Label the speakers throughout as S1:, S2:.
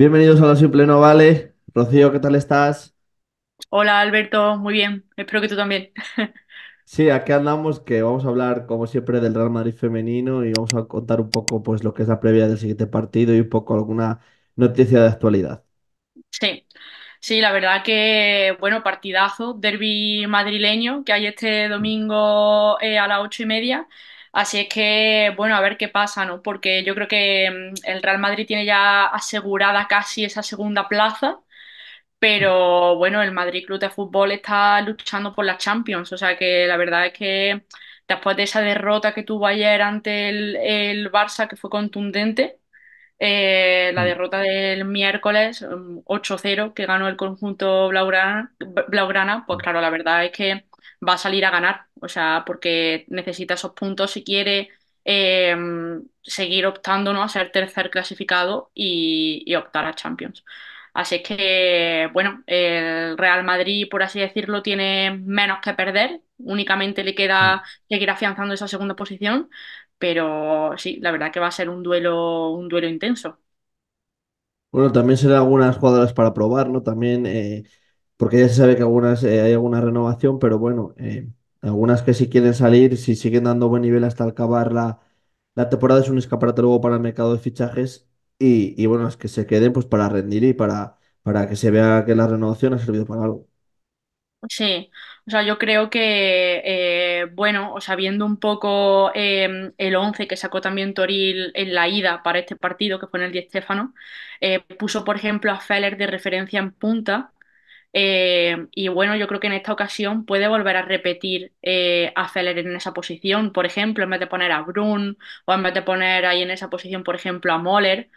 S1: Bienvenidos a La Simple Vale. Rocío, ¿qué tal estás?
S2: Hola Alberto, muy bien. Espero que tú también.
S1: Sí, aquí andamos que vamos a hablar como siempre del Real Madrid femenino y vamos a contar un poco pues lo que es la previa del siguiente partido y un poco alguna noticia de actualidad.
S2: Sí. Sí, la verdad que, bueno, partidazo, derby madrileño que hay este domingo eh, a las ocho y media Así es que, bueno, a ver qué pasa, ¿no? Porque yo creo que mm, el Real Madrid tiene ya asegurada casi esa segunda plaza, pero bueno, el Madrid Club de Fútbol está luchando por la Champions, o sea que la verdad es que después de esa derrota que tuvo ayer ante el, Barça, que fue contundente, eh, la mm. derrota del miércoles 8-0 mm, que ganó el conjunto Blaugrana, pues claro, la verdad es que va a salir a ganar, o sea, porque necesita esos puntos si quiere eh, seguir optando ¿no? a ser tercer clasificado y, optar a Champions. Así es que, bueno, el Real Madrid, por así decirlo, tiene menos que perder, únicamente le queda mm. seguir afianzando esa segunda posición, pero sí, la verdad que va a ser un duelo, un duelo intenso.
S1: Bueno, también será algunas jugadoras para probar, ¿no? También eh, porque ya se sabe que algunas eh, hay alguna renovación, pero bueno, eh, algunas que si quieren salir, si siguen dando buen nivel hasta acabar la, temporada, es un escaparate luego para el mercado de fichajes y, bueno, las que se queden pues para rendir y para, para que se vea que la renovación ha servido para algo.
S2: Sí, o sea, yo creo que, eh, bueno, o sea, viendo un poco em, el 11 que sacó también Toril en la ida para este partido, que fue en el Di Stefano puso, por ejemplo, a Feller de referencia en punta, eh, y bueno, yo creo que en esta ocasión puede volver a repetir eh, a Feller en esa posición, por ejemplo, en vez de poner a Brun o en vez de poner ahí en esa posición, por ejemplo, a Moller.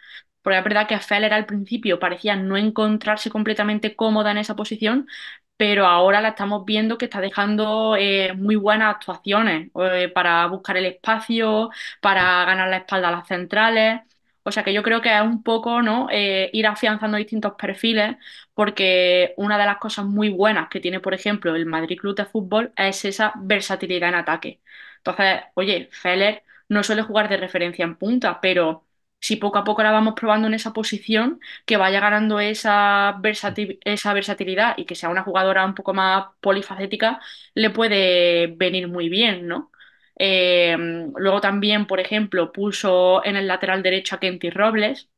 S2: Porque la verdad que a Feller al principio parecía no encontrarse completamente cómoda en esa posición, pero ahora la estamos viendo que está dejando eh, muy buenas actuaciones para buscar el espacio, para ganar la espalda a las centrales. O sea que yo creo que es un poco ¿no? ir afianzando distintos perfiles porque una de las cosas muy buenas que tiene, por ejemplo, el Madrid Club de Fútbol es esa versatilidad en ataque. Entonces, oye, Feller no suele jugar de referencia en punta, pero si poco a poco la vamos probando en esa posición, que vaya ganando esa, versatilidad y que sea una jugadora un poco más polifacética, le puede venir muy bien, ¿no? Eh, luego también, por ejemplo, puso en el lateral derecho a Kenty Robles,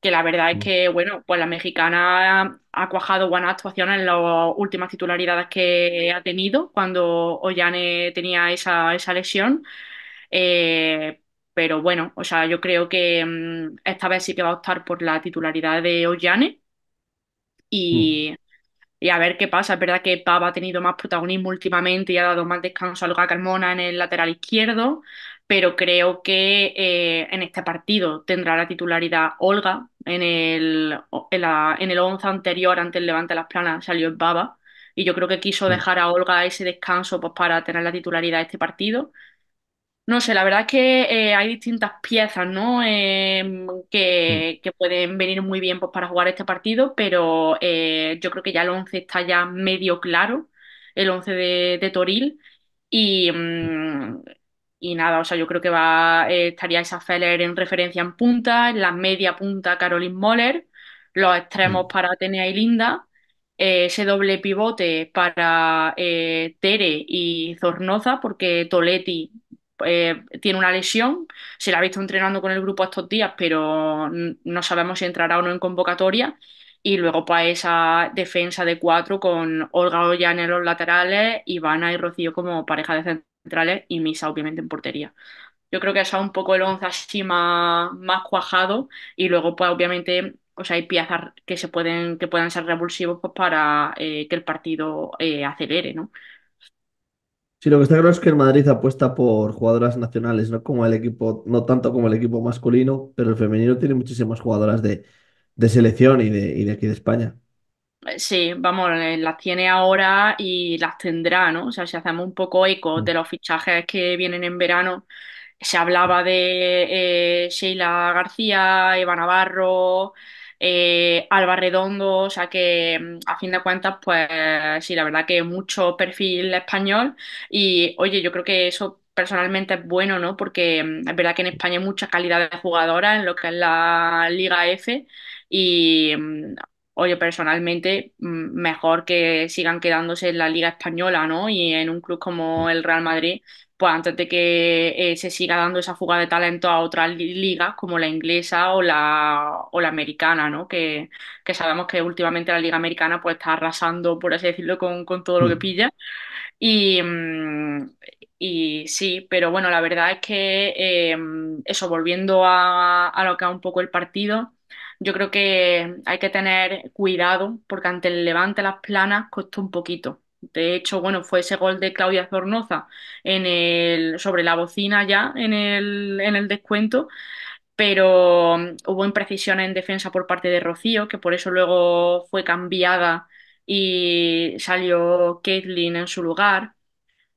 S2: que la verdad es mm. que, bueno, pues la mexicana ha cuajado buenas actuaciones en las últimas titularidades que ha tenido cuando Ollane tenía esa, esa lesión. Eh, pero bueno, o sea, yo creo que mm, esta vez sí que va a optar por la titularidad de Ollane mm. y, y a ver qué pasa. Es verdad que Pava ha tenido más protagonismo últimamente y ha dado más descanso a Luca Carmona en el lateral izquierdo, pero creo que eh, en este partido tendrá la titularidad Olga. En el, en, el 11 anterior, ante el Levante Las Planas, salió el Baba. Y yo creo que quiso mm. dejar a Olga ese descanso pues, para tener la titularidad de este partido. No sé, la verdad es que eh, hay distintas piezas ¿no? Em, mm. que, que, pueden venir muy bien pues, para jugar este partido, pero eh, yo creo que ya el 11 está ya medio claro, el 11 de, de Toril. Y, mm, y nada, o sea, yo creo que va, eh, estaría esa Feller en referencia en punta, en la media punta Caroline Moller, los extremos mm. para Atenea y Linda, eh, ese doble pivote para eh, Tere y Zornoza, porque Toletti tiene una lesión, se la ha visto entrenando con el grupo estos días, pero no sabemos si entrará o no en convocatoria. Y luego, para pues, esa defensa de cuatro con Olga Ollán en los laterales, Ivana y Rocío como pareja de centro centrales y Misa, obviamente, en portería. Yo creo que ha es un poco el once así más, cuajado y luego, pues, obviamente, o sea, hay piezas que se pueden, que puedan ser revulsivos pues, para eh, que el partido eh, acelere,
S1: ¿no? Sí, lo que está claro es que el Madrid apuesta por jugadoras nacionales, no como el equipo, no tanto como el equipo masculino, pero el femenino tiene muchísimas jugadoras de, selección y de aquí de España.
S2: Sí, vamos, eh, las tiene ahora y las tendrá, ¿no? O sea, si hacemos un poco eco de mm. los fichajes que vienen en verano, se hablaba de eh, Sheila García, Eva Navarro, eh, Alba Redondo, o sea que mm, a fin de cuentas, pues sí, la verdad que mucho perfil español y oye, yo creo que eso personalmente es bueno, ¿no? Porque mm, es verdad que en España hay mucha calidad de jugadoras en lo que es la Liga F y oye, personalmente, mm, mejor que sigan quedándose en la Liga Española, ¿no? Y en un club como el Real Madrid, pues antes de que eh, se siga dando esa fuga de talento a otras ligas como la inglesa o la, o la americana, ¿no? Que, sabemos que últimamente la Liga Americana pues está arrasando, por así decirlo, con, todo lo que mm. pilla. Y, mm, y sí, pero bueno, la verdad es que em, eso, volviendo a, a, lo que ha un poco el partido, yo creo que hay que tener cuidado porque ante el Levante las planas costó un poquito. De hecho, bueno, fue ese gol de Claudia Zornoza en el, sobre la bocina ya en el, en el descuento, pero um, hubo imprecisión en defensa por parte de Rocío, que por eso luego fue cambiada y salió Caitlin en su lugar.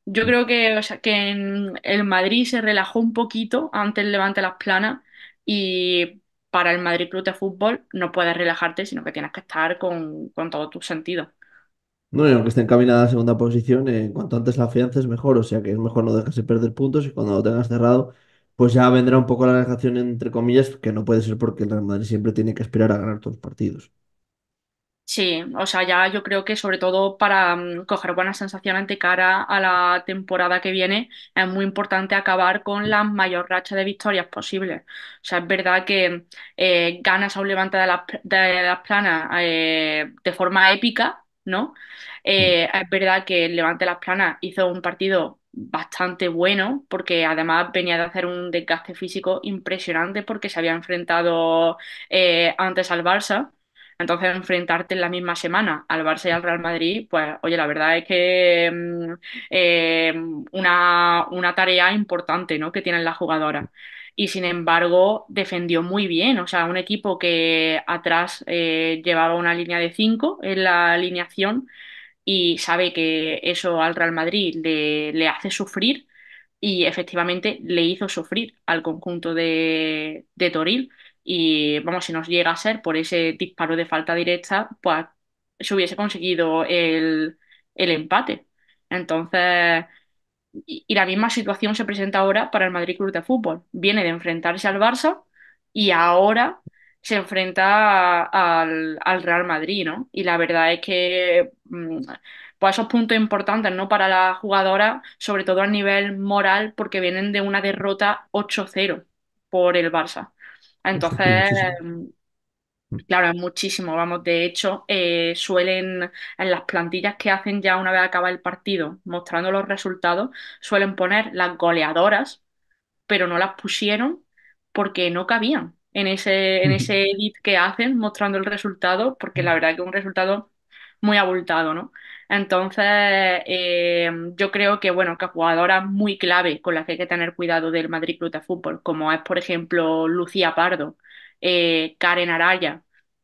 S2: Yo creo que, que en el Madrid se relajó un poquito ante el Levante Las Planas y para el Madrid Club de Fútbol no puedes relajarte, sino que tienes que estar con, todo tu sentido.
S1: No, y aunque esté encaminada a segunda posición, en eh, cuanto antes la fianza es mejor, o sea que es mejor no dejarse perder puntos y cuando lo tengas cerrado, pues ya vendrá un poco la relajación entre comillas, que no puede ser porque el Real Madrid siempre tiene que esperar a ganar todos los partidos.
S2: Sí, o sea, ya yo creo que sobre todo para mm, coger buena sensación ante cara a la temporada que viene, es muy importante acabar con la mayor racha de victorias posible. O sea, es verdad que eh, ganas a un levante de las, planas eh, de forma épica, ¿no? Mm. Eh, es verdad que el levante de las planas hizo un partido bastante bueno, porque además venía de hacer un desgaste físico impresionante porque se había enfrentado antes al Barça entonces, enfrentarte en la misma semana al Barça y al Real Madrid, pues, oye, la verdad es que mm, eh, una, una, tarea importante ¿no? que tienen las jugadoras. Y sin embargo, defendió muy bien. O sea, un equipo que atrás eh, llevaba una línea de cinco en la alineación y sabe que eso al Real Madrid le, hace sufrir y efectivamente le hizo sufrir al conjunto de, de Toril y vamos, si nos llega a ser por ese disparo de falta directa, pues se hubiese conseguido el, empate. Entonces, y, la misma situación se presenta ahora para el Madrid Club de Fútbol. Viene de enfrentarse al Barça y ahora se enfrenta al, al, Real Madrid, ¿no? Y la verdad es que mm, pues esos puntos importantes, ¿no? Para la jugadora, sobre todo a nivel moral, porque vienen de una derrota 8-0 por el Barça. Entonces, mm, claro, es muchísimo, vamos, de hecho, eh, suelen en las plantillas que hacen ya una vez acaba el partido, mostrando los resultados, suelen poner las goleadoras, pero no las pusieron porque no cabían en ese, en ese edit que hacen mostrando el resultado, porque la verdad es que es un resultado muy abultado, ¿no? Entonces, eh, yo creo que, bueno, que jugadoras muy clave con las que hay que tener cuidado del Madrid Club de Fútbol, como es, por ejemplo, Lucía Pardo, eh, Karen Araya,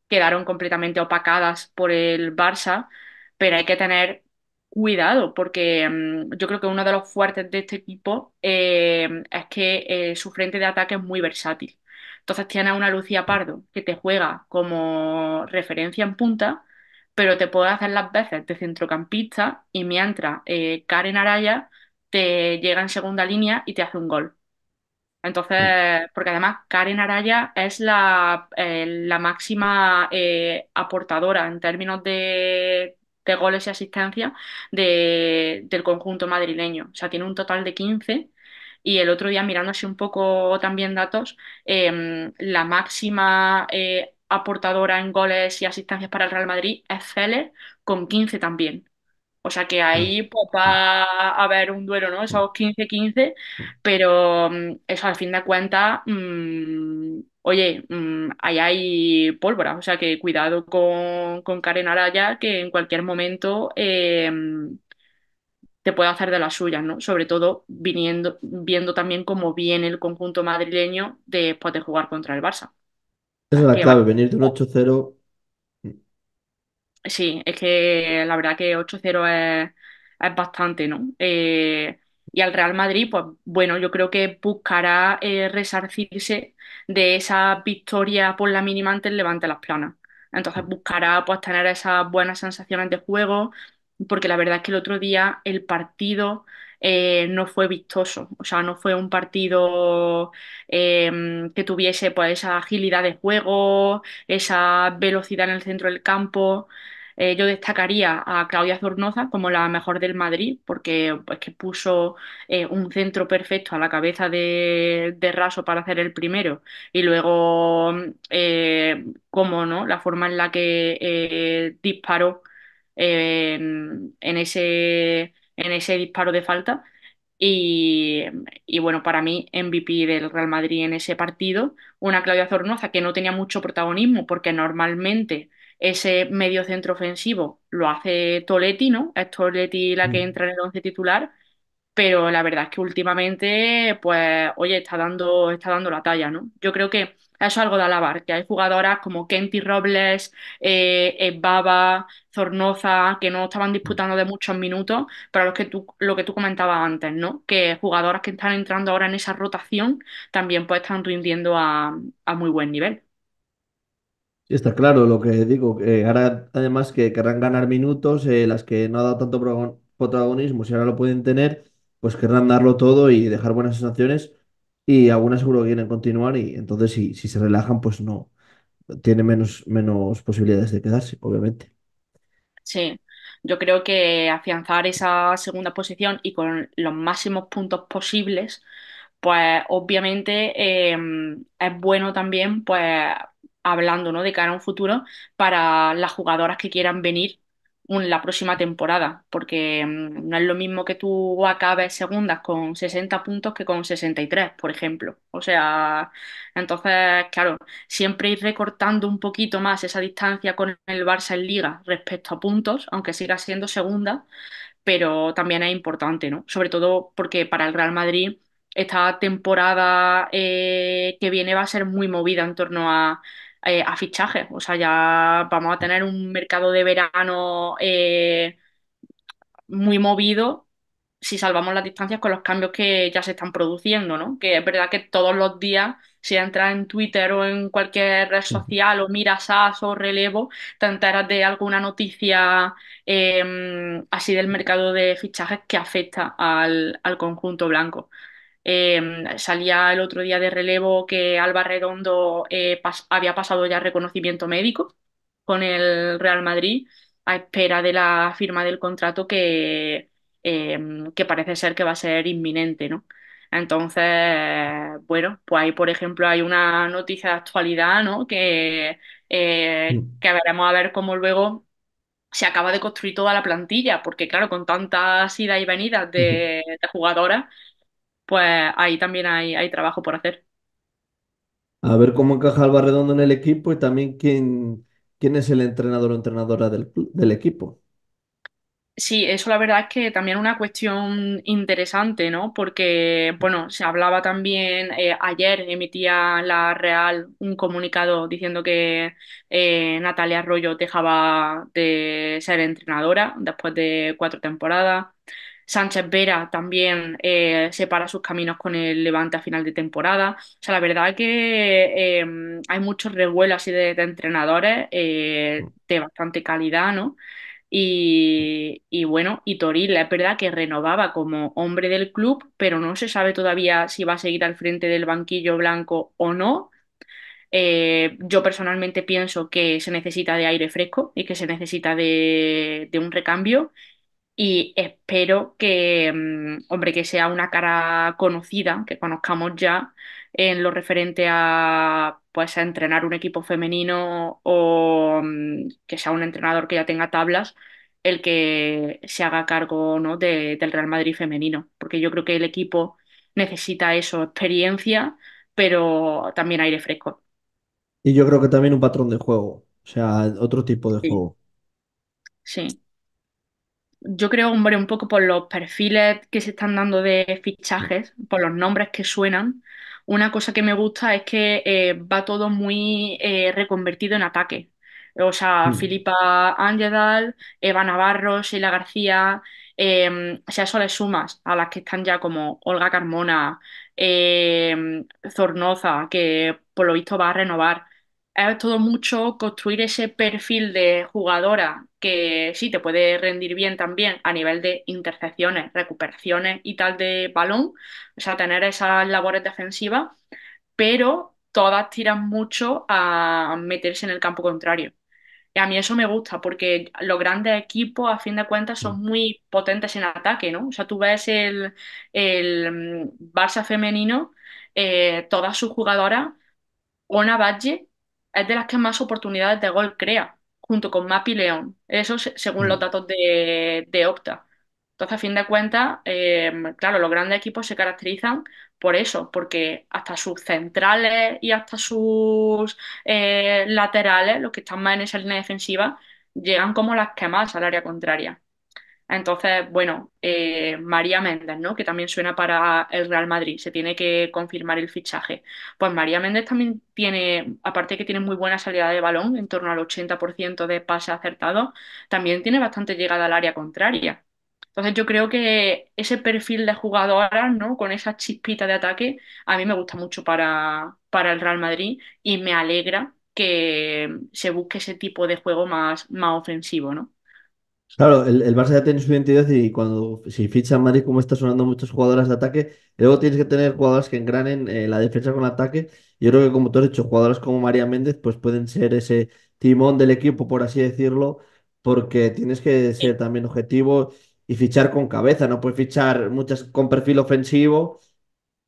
S2: quedaron completamente opacadas por el Barça, pero hay que tener cuidado, porque mm, yo creo que uno de los fuertes de este equipo eh, es que su frente de ataque es muy versátil. Entonces tiene a una Lucía Pardo que te juega como referencia en punta, pero te puede hacer las veces de centrocampista y mientras eh, Karen Araya te llega en segunda línea y te hace un gol. Entonces, mm. porque además Karen Araya es la, eh, máxima eh, aportadora en términos de, goles y asistencia del conjunto madrileño. O sea, tiene un total de 15 y el otro día mirándose un poco también datos, em, la máxima aportadora en goles y asistencias para el Real Madrid es con 15 también. O sea que ahí mm. pues, va a haber un duelo, ¿no? Esos 15-15, pero mm, eso al fin de cuentas, mm, oye, ahí hay pólvora, o sea que cuidado con, Karen Araya, que en cualquier momento eh, te puede hacer de las suyas, ¿no? Sobre todo viniendo, viendo también cómo viene el conjunto madrileño después de jugar contra el Barça.
S1: Esa es la clave, venir de un 8-0.
S2: Sí, es que la verdad que 8-0 es, es bastante, ¿no? Eh, y al Real Madrid, pues bueno, yo creo que buscará eh, resarcirse de esa victoria por la mínima antes Levante Las Planas. Entonces mm. buscará pues tener esas buenas sensaciones de juego, porque la verdad es que el otro día el partido eh, no fue vistoso, o sea, no fue un partido em, que tuviese pues, esa agilidad de juego, esa velocidad en el centro del campo. Eh, yo destacaría a Claudia Zornoza como la mejor del Madrid, porque pues, que puso eh, un centro perfecto a la cabeza de, Raso para hacer el primero. Y luego, como no, la forma en la que disparó en ese en ese disparo de falta. Y, bueno, para mí, MVP del Real Madrid en ese partido, una Claudia Zornoza que no tenía mucho protagonismo, porque normalmente ese medio centro ofensivo lo hace Toletti, ¿no? Es Toletti la que mm. entra en el once titular, pero la verdad es que últimamente, pues, oye, está dando, está dando la talla, ¿no? Yo creo que eso es algo de alabar, que hay jugadoras como Kenty Robles, eh, eh, Baba, Zornoza, que no estaban mm. disputando de muchos minutos, pero los que tú, lo que tú comentabas antes, ¿no? Que jugadoras que están entrando ahora en esa rotación también pues están rindiendo a, muy buen nivel.
S1: y está claro lo que digo. que ahora, además, que querrán ganar minutos, eh, las que no ha dado tanto protagonismo, si ahora lo pueden tener, pues querrán darlo todo y dejar buenas sensaciones y algunas seguro quieren continuar y entonces si, se relajan, pues no, tiene menos, menos posibilidades de quedarse, obviamente.
S2: Sí, yo creo que afianzar esa segunda posición y con los máximos puntos posibles, pues obviamente em, es bueno también, pues hablando, ¿no? De cara a un futuro para las jugadoras que quieran venir la próxima temporada, porque mm, no es lo mismo que tú acabes segundas con 60 puntos que con 63, por ejemplo. O sea, entonces, claro, siempre ir recortando un poquito más esa distancia con el Barça en liga respecto a puntos, aunque siga siendo segunda, pero también es importante, ¿no? Sobre todo porque para el Real Madrid esta temporada eh, que viene va a ser muy movida en torno a eh, a fichajes. O sea, ya vamos a tener un mercado de verano eh, muy movido si salvamos las distancias con los cambios que ya se están produciendo, ¿no? Que es verdad que todos los días, si entras en Twitter o en cualquier red social o miras SAS o relevo, te enteras de alguna noticia em, así del mercado de fichajes que afecta al, al conjunto blanco. Em, salía el otro día de relevo que Alba Redondo eh, había pasado ya reconocimiento médico con el Real Madrid a espera de la firma del contrato que, em, que parece ser que va a ser inminente, Entonces, bueno, pues ahí, por ejemplo, hay una noticia de actualidad, ¿no? Que, eh, mm. que veremos a ver cómo luego se acaba de construir toda la plantilla, porque claro, con tantas idas y venidas de jugadoras, pues ahí también hay, trabajo por hacer.
S1: A ver cómo encaja Alba Redondo en el equipo y también quién, quién es el entrenador o entrenadora del, equipo.
S2: Sí, eso la verdad es que también una cuestión interesante, ¿no? Porque, bueno, se hablaba también, eh, ayer emitía la Real un comunicado diciendo que eh, Natalia Arroyo dejaba de ser entrenadora después de cuatro temporadas. Sánchez Vera también eh, separa sus caminos con el Levante a final de temporada. O sea, la verdad que em, hay muchos revuelos de, entrenadores eh, mm. de bastante calidad, ¿no? Y, bueno, y Toril, es verdad que renovaba como hombre del club, pero no se sabe todavía si va a seguir al frente del banquillo blanco o no. Eh, yo personalmente pienso que se necesita de aire fresco y que se necesita de un recambio y espero que, mm, hombre, que sea una cara conocida, que conozcamos ya en lo referente a, pues, a entrenar un equipo femenino o mm, que sea un entrenador que ya tenga tablas el que se haga cargo ¿no? del Real Madrid femenino, porque yo creo que el equipo necesita eso, experiencia, pero también aire fresco.
S1: Y yo creo que también un patrón de juego, o sea, otro tipo de juego.
S2: Sí yo creo, hombre, un poco por los perfiles que se están dando de fichajes, por los nombres que suenan, una cosa que me gusta es que eh, va todo muy eh, reconvertido en ataque. O sea, mm. Filipa Ángedal, Eva Navarro, Sheila García, eh, o sea, eso le sumas a las que están ya como Olga Carmona, em, Zornoza, que por lo visto va a renovar. Es todo mucho construir ese perfil de jugadora que sí te puede rendir bien también a nivel de intercepciones, recuperaciones y tal de balón, o sea, tener esas labores defensivas, pero todas tiran mucho a meterse en el campo contrario. Y a mí eso me gusta porque los grandes equipos, a fin de cuentas, son mm. muy potentes en ataque, ¿no? O sea, tú ves el, el mm, Barça femenino, eh, todas sus jugadoras, una Valle es de las que más oportunidades de gol crea junto con Mapi León. Eso según los mm. datos de, Opta. Entonces, a fin de cuentas, eh, claro, los grandes equipos se caracterizan por eso, porque hasta sus centrales y hasta sus eh, laterales, los que están más en esa línea defensiva, llegan como las más al área contraria. Entonces, bueno, eh, María Méndez, ¿no? Que también suena para el Real Madrid, se tiene que confirmar el fichaje. Pues María Méndez también tiene, aparte que tiene muy buena salida de balón, en torno al 80% de pases acertados, también tiene bastante llegada al área contraria. Entonces yo creo que ese perfil de jugadora, ¿no? Con esa chispita de ataque, a mí me gusta mucho para, para el Real Madrid y me alegra que se busque ese tipo de juego más, más ofensivo, ¿no?
S1: Claro, el, Barça ya tiene su identidad y cuando si ficha en Madrid como está sonando muchas jugadoras de ataque, luego tienes que tener jugadoras que engranen eh, la defensa con el ataque. Yo creo que como tú has dicho, jugadoras como María Méndez pues pueden ser ese timón del equipo, por así decirlo, porque tienes que ser también objetivo y fichar con cabeza, no puedes fichar muchas con perfil ofensivo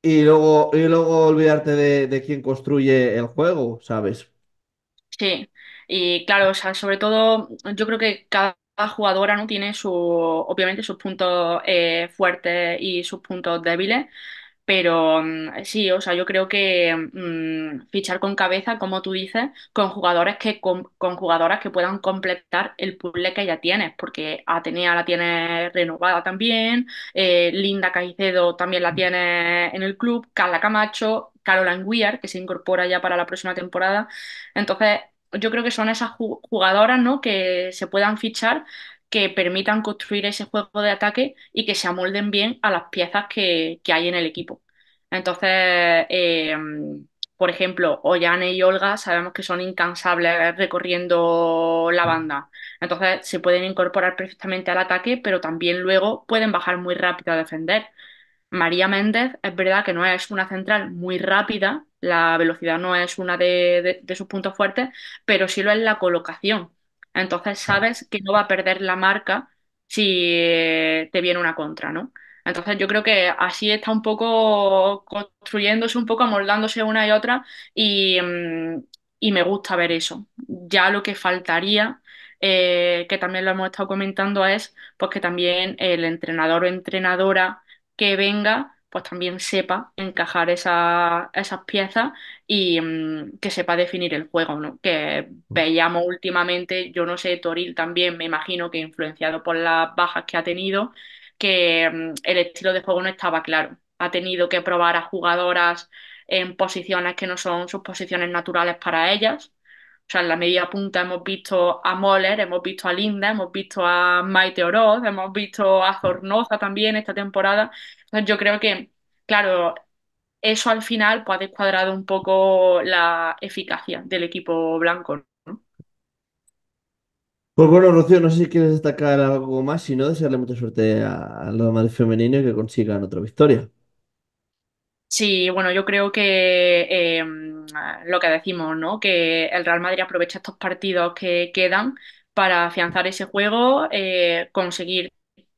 S1: y luego, y luego olvidarte de, de quién construye el juego, ¿sabes?
S2: Sí, y claro, o sea, sobre todo yo creo que cada jugadora no tiene su, obviamente sus puntos eh, fuertes y sus puntos débiles, pero mm, sí, o sea, yo creo que mm, fichar con cabeza, como tú dices, con jugadores que con, jugadoras que puedan completar el puzzle que ya tienes, porque Atenea la tiene renovada también, eh, Linda Caicedo también la tiene en el club, Carla Camacho, Caroline Weir, que se incorpora ya para la próxima temporada. Entonces, yo creo que son esas jugadoras ¿no? que se puedan fichar, que permitan construir ese juego de ataque y que se amolden bien a las piezas que, hay en el equipo. Entonces, em, por ejemplo, Ollane y Olga sabemos que son incansables recorriendo la banda. Entonces, se pueden incorporar perfectamente al ataque, pero también luego pueden bajar muy rápido a defender. María Méndez es verdad que no es una central muy rápida, la velocidad no es una de, sus puntos fuertes, pero sí lo es la colocación. Entonces sabes que no va a perder la marca si eh, te viene una contra, ¿no? Entonces yo creo que así está un poco construyéndose, un poco amoldándose una y otra y, mm, me gusta ver eso. Ya lo que faltaría, eh, que también lo hemos estado comentando, es porque que también el entrenador o entrenadora que venga pues también sepa encajar esas piezas y mm, que sepa definir el juego, ¿no? Que mm. veíamos últimamente, yo no sé, Toril también me imagino que influenciado por las bajas que ha tenido, que mm, el estilo de juego no estaba claro. Ha tenido que probar a jugadoras en posiciones que no son sus posiciones naturales para ellas o sea, en la media punta hemos visto a Moller, hemos visto a Linda, hemos visto a Maite Oroz, hemos visto a Zornoza también esta temporada. Entonces yo creo que, claro, eso al final pues, ha descuadrado un poco la eficacia del equipo blanco.
S1: Pues bueno, Rocío, no sé si quieres destacar algo más, si no, desearle mucha suerte a, los más femeninos y que consigan otra victoria.
S2: Sí, bueno, yo creo que eh, lo que decimos, ¿no? Que el Real Madrid aprovecha estos partidos que quedan para afianzar ese juego, eh, conseguir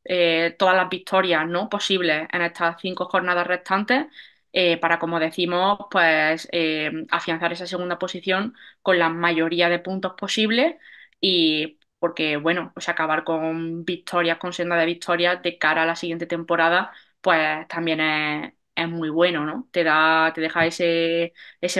S2: eh, todas las victorias ¿no? posibles en estas cinco jornadas restantes, para, como decimos, pues afianzar esa segunda posición con la mayoría de puntos posibles y porque, bueno, pues acabar con victorias, con senda de victorias de cara a la siguiente temporada, pues también es es muy bueno, ¿no? Te da, te deja ese,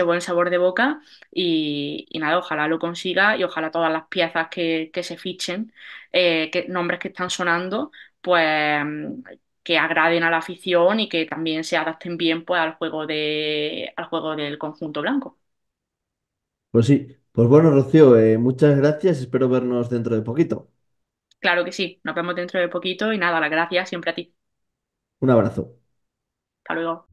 S2: buen sabor de boca y, nada, ojalá lo consiga y ojalá todas las piezas que, se fichen, eh, que, nombres que están sonando, pues mm, que agraden a la afición y que también se adapten bien pues, al juego de al juego del conjunto blanco.
S1: Pues sí, pues bueno, Rocío, eh, muchas gracias, espero vernos dentro de poquito.
S2: Claro que sí, nos vemos dentro de poquito y nada, las gracias siempre a ti.
S1: Un abrazo.
S2: 他了。